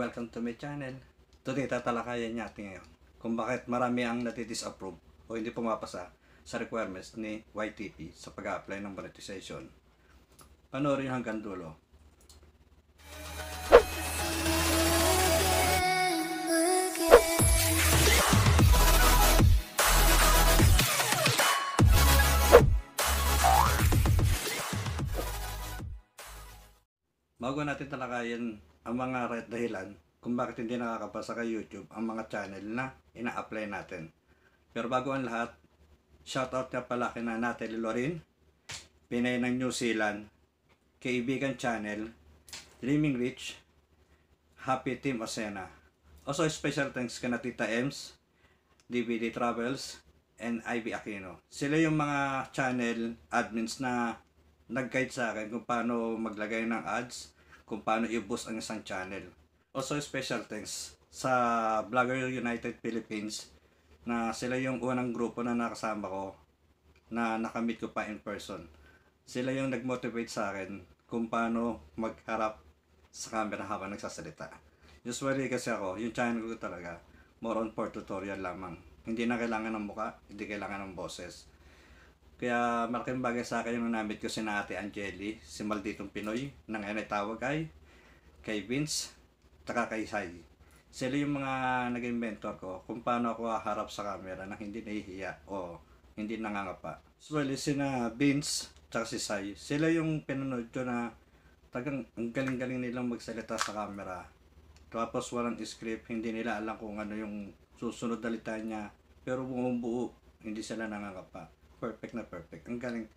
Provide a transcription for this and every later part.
Welcome to my channel. Today tatalakayan natin ngayon kung bakit marami ang natidisapprove o hindi pumapasa sa requirements ni YTP sa pag-apply ng monetization. Panoorin hanggang dulo bago natin talakayan ang mga right dahilan kung bakit hindi nakakapasa kay YouTube ang mga channel na ina-apply natin. Pero bago ang lahat, shoutout nga pala kay na Natalie Lorin, Pinay ng New Zealand, Kaibigan Channel, Dreaming Rich, Happy Team Osena. Also special thanks kay Natita Tita Ems, DVD Travels, and Ivy Aquino. Sila yung mga channel admins na nag-guide sa akin kung paano maglagay ng ads kung paano i-boost ang isang channel. Also, special thanks sa Blogger United Philippines na sila yung unang grupo na nakasama ko na nakamit ko pa in person. Sila yung nag-motivate sa akin kung paano magharap sa camera habang nagsasalita. Usually kasi ako, yung channel ko talaga, more on for tutorial lamang. Hindi na kailangan ng muka, hindi kailangan ng boses kaya malaking bagay sa akin yung namit ko si Ate Angeli, si Malditong Pinoy, na ngayon ay tawag ay kay Vince, taka kay Sai. Sila yung mga naging mentor ko kung paano ako haharap sa camera nang hindi nahihiya o hindi nangangapa. So, well, si na Vince, tsaka si Sai, sila yung pinanood ko na tagang ang galing-galing nilang magsalita sa camera. Tapos walang script, hindi nila alam kung ano yung susunod dalita niya. Pero buong buo, hindi sila nangangapa perfect na perfect. Ang galing.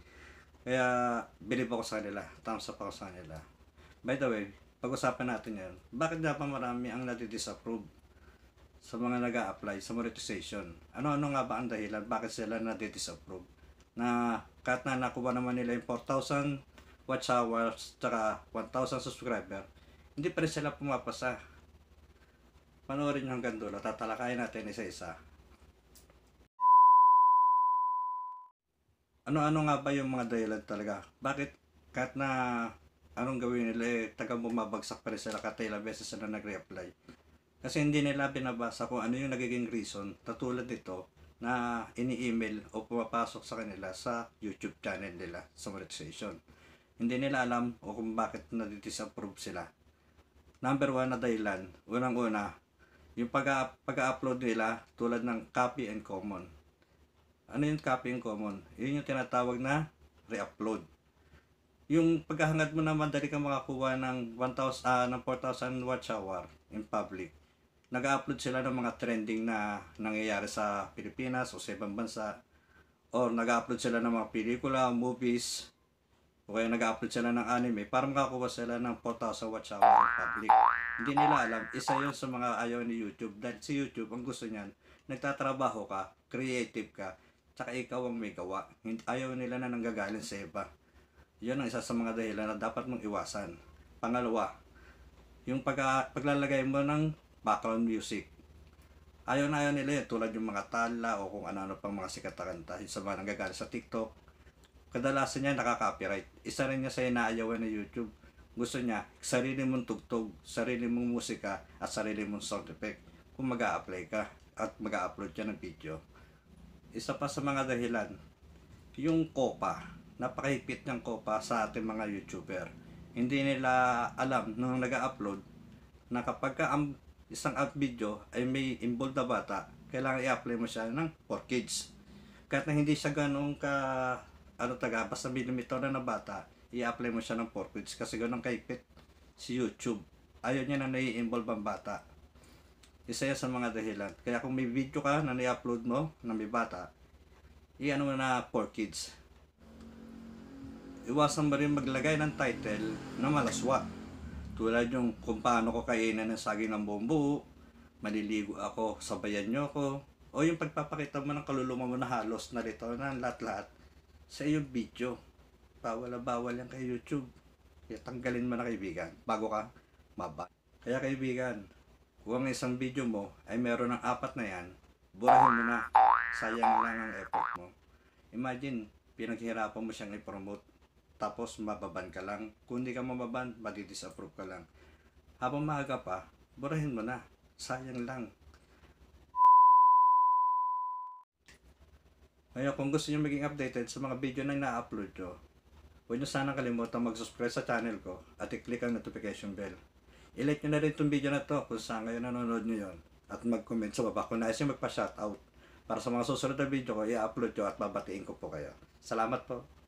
Kaya, believe ako sa kanila. Thumbs up ako sa kanila. By the way, pag-usapan natin yan. Bakit pa marami ang nati-disapprove sa mga nag apply sa monetization? Ano-ano nga ba ang dahilan? Bakit sila nati-disapprove? Na kahit na nakuha naman nila yung 4,000 watch hours tsaka 1,000 subscriber, hindi pa rin sila pumapasa. Panoorin nyo hanggang dulo. Tatalakayan natin isa-isa. ano-ano nga ba yung mga dialog talaga? Bakit kahit na anong gawin nila eh, taga bumabagsak pa rin sila katila beses na nag-reply. Kasi hindi nila binabasa kung ano yung nagiging reason tatulad dito, na ini-email o pumapasok sa kanila sa YouTube channel nila sa monetization. Hindi nila alam o kung bakit na-disapprove sila. Number one na dahilan, unang-una, yung pag-upload nila tulad ng copy and common ano yung copying common? Yun yung tinatawag na re-upload. Yung paghahangad mo naman, madali kang makakuha ng 1,000 uh, ah, ng 4,000 watch hour in public. Nag-upload sila ng mga trending na nangyayari sa Pilipinas o sa ibang bansa or nag-upload sila ng mga pelikula, movies, o kaya nag-upload sila ng anime para makakuha sila ng 4,000 watch hour in public hindi nila alam, isa yun sa mga ayaw ni YouTube. Dahil si YouTube, ang gusto niyan, nagtatrabaho ka, creative ka, tsaka ikaw ang may gawa. Ayaw nila na nanggagaling sa iba. Yun ang isa sa mga dahilan na dapat mong iwasan. Pangalawa, yung pag paglalagay mo ng background music. Ayaw na ayaw nila yun, tulad yung mga tala o kung ano-ano pang mga sikat na kanta. Yung sa mga nanggagaling sa TikTok, kadalasan niya nakaka-copyright. Isa rin niya sa inaayawan na YouTube. Gusto niya, sarili mong tugtog, sarili mong musika, at sarili mong sound effect kung mag a apply ka at mag a upload ka ng video isa pa sa mga dahilan, yung kopa. Napakahigpit ng kopa sa ating mga YouTuber. Hindi nila alam nung nag-upload na kapag ka ang isang video ay may involved na bata, kailangan i-apply mo siya ng 4 kids. Kahit na hindi siya ganun ka, ano taga, basta minimito na na bata, i-apply mo siya ng 4 kids kasi ganun kahigpit si YouTube. Ayaw niya na nai-involve ang bata. Isa yan sa mga dahilan. Kaya kung may video ka na ni-upload mo na may bata, i-ano na for kids. Iwasan mo rin maglagay ng title na malaswa. Tulad yung kung paano ko kainan ng saging ng bombo, maliligo ako, sabayan nyo ako, o yung pagpapakita mo ng kaluluma mo na halos na rito na lahat-lahat sa iyong video. Bawal na bawal yan kay YouTube. Kaya tanggalin mo na kaibigan bago ka maba. Kaya kaibigan, kung ang isang video mo ay meron ng apat na yan, burahin mo na. Sayang lang ang effort mo. Imagine, pinaghirapan mo siyang i-promote tapos mababan ka lang. Kung hindi ka mababan, mag-disapprove ka lang. Habang maaga pa, burahin mo na. Sayang lang. Ngayon, kung gusto nyo maging updated sa mga video na ina-upload ko, huwag nyo sanang kalimutan mag-subscribe sa channel ko at i-click ang notification bell. I-like nyo na rin itong video na to kung saan kayo nanonood nyo yon at mag-comment sa baba. Kung nais nyo magpa-shoutout para sa mga susunod na video ko, i-upload ko at babatiin ko po kayo. Salamat po.